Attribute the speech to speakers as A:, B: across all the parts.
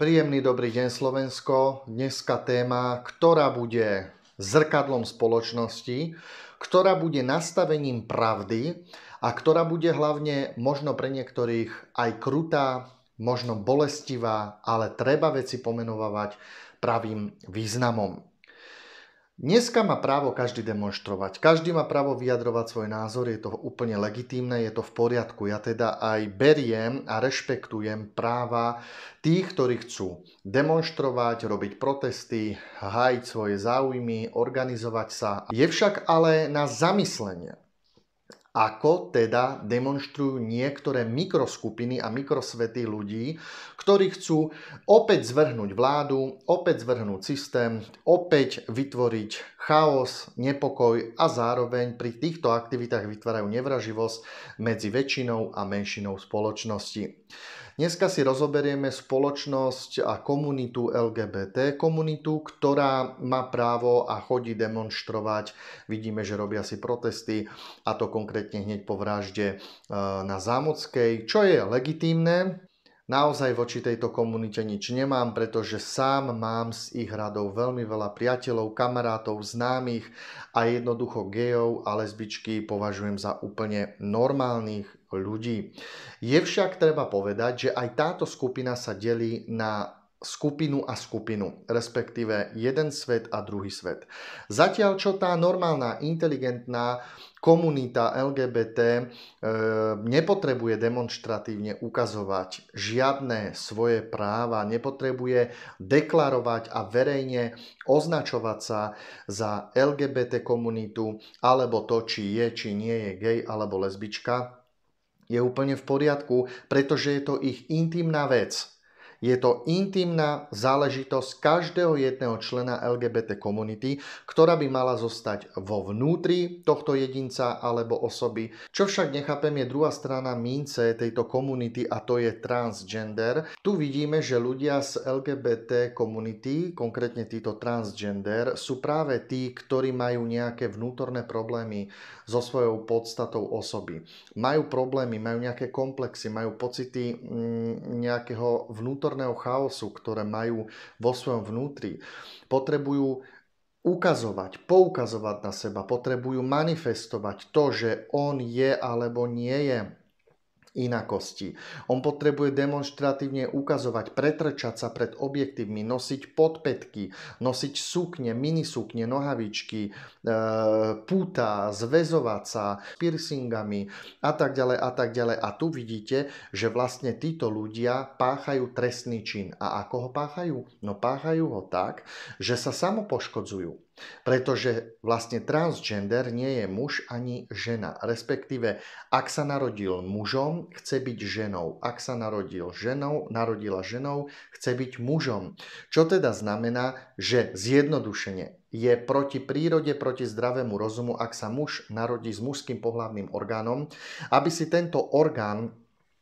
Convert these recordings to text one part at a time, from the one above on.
A: Príjemný dobrý deň Slovensko. Dneska téma, ktorá bude zrkadlom spoločnosti, ktorá bude nastavením pravdy a ktorá bude hlavne možno pre niektorých aj krutá, možno bolestivá, ale treba veci pomenovať pravým významom. Dneska má právo každý demonstrovať, každý má právo vyjadrovať svoj názor, je to úplne legitímne, je to v poriadku. Ja teda aj beriem a rešpektujem práva tých, ktorí chcú demonstrovať, robiť protesty, hájiť svoje záujmy, organizovať sa. Je však ale na zamyslenie, ako teda demonstrujú niektoré mikroskupiny a mikrosvety ľudí, ktorí chcú opäť zvrhnúť vládu, opäť zvrhnúť systém, opäť vytvoriť chaos, nepokoj a zároveň pri týchto aktivitách vytvárajú nevraživosť medzi väčšinou a menšinou spoločnosti. Dneska si rozoberieme spoločnosť a komunitu LGBT, komunitu, ktorá má právo a chodí demonstrovať. Vidíme, že robia si protesty a to konkrétne hneď po vražde eh, na Zámockej, čo je legitímne, Naozaj voči tejto komunite nič nemám, pretože sám mám z ich radov veľmi veľa priateľov, kamarátov, známych a jednoducho gejov a lesbičky považujem za úplne normálnych ľudí. Je však treba povedať, že aj táto skupina sa delí na skupinu a skupinu, respektíve jeden svet a druhý svet. Zatiaľ čo tá normálna, inteligentná komunita LGBT e, nepotrebuje demonstratívne ukazovať žiadne svoje práva, nepotrebuje deklarovať a verejne označovať sa za LGBT komunitu alebo to, či je, či nie je gej alebo lesbička, je úplne v poriadku, pretože je to ich intimná vec je to intimná záležitosť každého jedného člena LGBT komunity, ktorá by mala zostať vo vnútri tohto jedinca alebo osoby. Čo však nechápem je druhá strana mince tejto komunity a to je transgender. Tu vidíme, že ľudia z LGBT komunity, konkrétne títo transgender, sú práve tí, ktorí majú nejaké vnútorné problémy so svojou podstatou osoby. Majú problémy, majú nejaké komplexy, majú pocity mm, nejakého vnútorného vnútorného chaosu, ktoré majú vo svojom vnútri, potrebujú ukazovať, poukazovať na seba, potrebujú manifestovať to, že on je alebo nie je inakosti. On potrebuje demonstratívne ukazovať, pretrčať sa pred objektívmi, nosiť podpetky, nosiť sukne, minisukne, nohavičky, e, púta, zväzovať sa piercingami a tak ďalej a tak ďalej. A tu vidíte, že vlastne títo ľudia páchajú trestný čin. A ako ho páchajú? No páchajú ho tak, že sa samopoškodzujú. Pretože vlastne transgender nie je muž ani žena. Respektíve, ak sa narodil mužom, chce byť ženou. Ak sa narodil ženou, narodila ženou, chce byť mužom. Čo teda znamená, že zjednodušenie je proti prírode, proti zdravému rozumu, ak sa muž narodí s mužským pohľavným orgánom, aby si tento orgán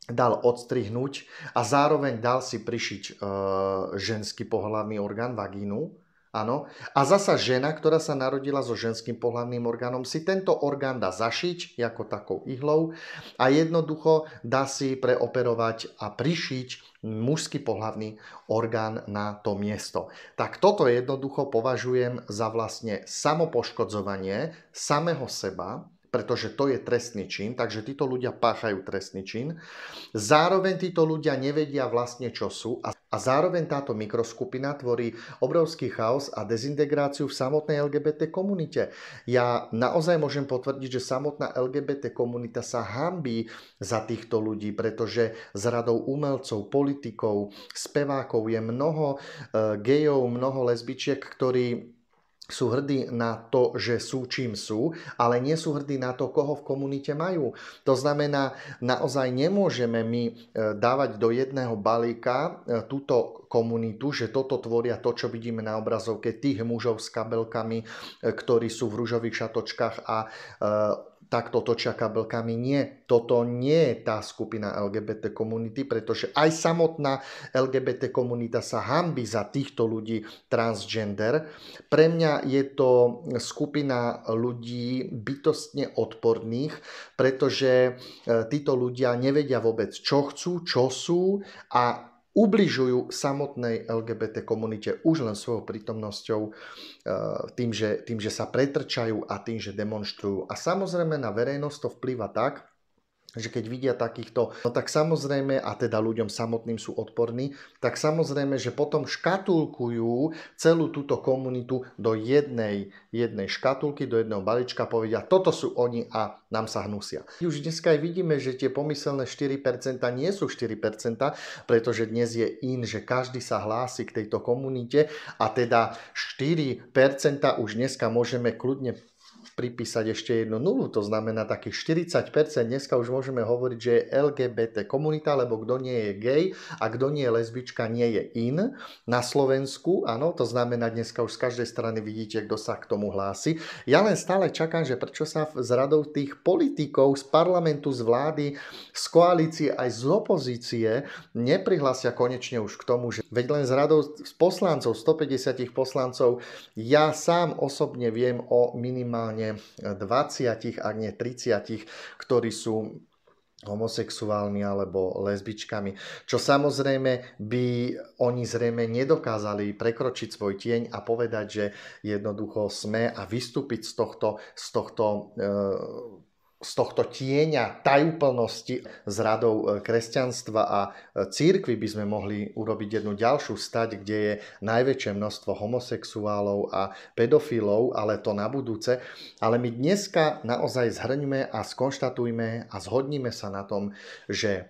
A: dal odstrihnúť a zároveň dal si prišiť e, ženský pohľavný orgán, vagínu, Áno. A zasa žena, ktorá sa narodila so ženským pohľadným orgánom, si tento orgán dá zašiť ako takou ihlou a jednoducho dá si preoperovať a prišiť mužský pohľadný orgán na to miesto. Tak toto jednoducho považujem za vlastne samopoškodzovanie samého seba, pretože to je trestný čin, takže títo ľudia páchajú trestný čin. Zároveň títo ľudia nevedia vlastne, čo sú a, a zároveň táto mikroskupina tvorí obrovský chaos a dezintegráciu v samotnej LGBT komunite. Ja naozaj môžem potvrdiť, že samotná LGBT komunita sa hambí za týchto ľudí, pretože s radou umelcov, politikov, spevákov je mnoho e, gejov, mnoho lesbičiek, ktorí sú hrdí na to, že sú čím sú, ale nie sú hrdí na to, koho v komunite majú. To znamená, naozaj nemôžeme my e, dávať do jedného balíka e, túto komunitu, že toto tvoria to, čo vidíme na obrazovke, tých mužov s kabelkami, e, ktorí sú v rúžových šatočkách a takto točia kabelkami. Nie, toto nie je tá skupina LGBT komunity, pretože aj samotná LGBT komunita sa hambi za týchto ľudí transgender. Pre mňa je to skupina ľudí bytostne odporných, pretože e, títo ľudia nevedia vôbec, čo chcú, čo sú a ubližujú samotnej LGBT komunite už len svojou prítomnosťou, eh, tým že, tým, že sa pretrčajú a tým, že demonstrujú. A samozrejme na verejnosť to vplýva tak, že keď vidia takýchto, no tak samozrejme, a teda ľuďom samotným sú odporní, tak samozrejme, že potom škatulkujú celú túto komunitu do jednej, jednej škatulky, do jedného balíčka, povedia, toto sú oni a nám sa hnusia. Už dneska aj vidíme, že tie pomyselné 4% nie sú 4%, pretože dnes je in, že každý sa hlási k tejto komunite a teda 4% už dneska môžeme kľudne pripísať ešte jednu nulu, to znamená takých 40%, dneska už môžeme hovoriť, že je LGBT komunita, lebo kto nie je gay a kto nie je lesbička, nie je in. Na Slovensku, áno, to znamená dneska už z každej strany vidíte, kto sa k tomu hlási. Ja len stále čakám, že prečo sa z radov tých politikov, z parlamentu, z vlády, z koalície aj z opozície neprihlásia konečne už k tomu, že veď len z radov z poslancov, 150 poslancov, ja sám osobne viem o minimálne 20, ak nie 30, ktorí sú homosexuálmi alebo lesbičkami. Čo samozrejme by oni zrejme nedokázali prekročiť svoj tieň a povedať, že jednoducho sme a vystúpiť z tohto, z tohto e, z tohto tieňa tajúplnosti s radou e, kresťanstva a e, církvy by sme mohli urobiť jednu ďalšiu stať, kde je najväčšie množstvo homosexuálov a pedofilov, ale to na budúce. Ale my dneska naozaj zhrňme a skonštatujme a zhodníme sa na tom, že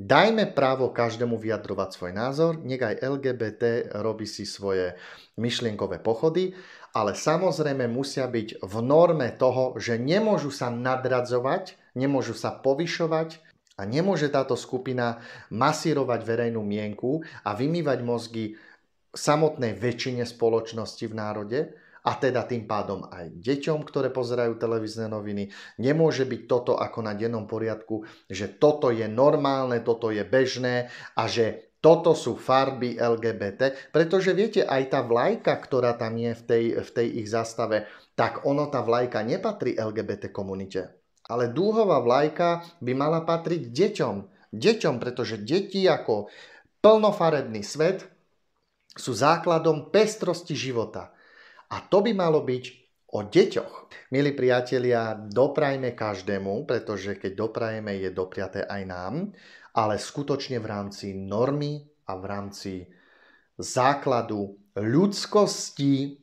A: Dajme právo každému vyjadrovať svoj názor, nech aj LGBT robí si svoje myšlienkové pochody, ale samozrejme musia byť v norme toho, že nemôžu sa nadradzovať, nemôžu sa povyšovať a nemôže táto skupina masírovať verejnú mienku a vymývať mozgy samotnej väčšine spoločnosti v národe, a teda tým pádom aj deťom, ktoré pozerajú televízne noviny. Nemôže byť toto ako na dennom poriadku, že toto je normálne, toto je bežné a že toto sú farby LGBT, pretože viete, aj tá vlajka, ktorá tam je v tej, v tej ich zastave, tak ono, tá vlajka nepatrí LGBT komunite. Ale dúhová vlajka by mala patriť deťom. Deťom, pretože deti ako plnofarebný svet sú základom pestrosti života. A to by malo byť o deťoch. Milí priatelia, doprajme každému, pretože keď doprajeme, je dopriaté aj nám, ale skutočne v rámci normy a v rámci základu ľudskosti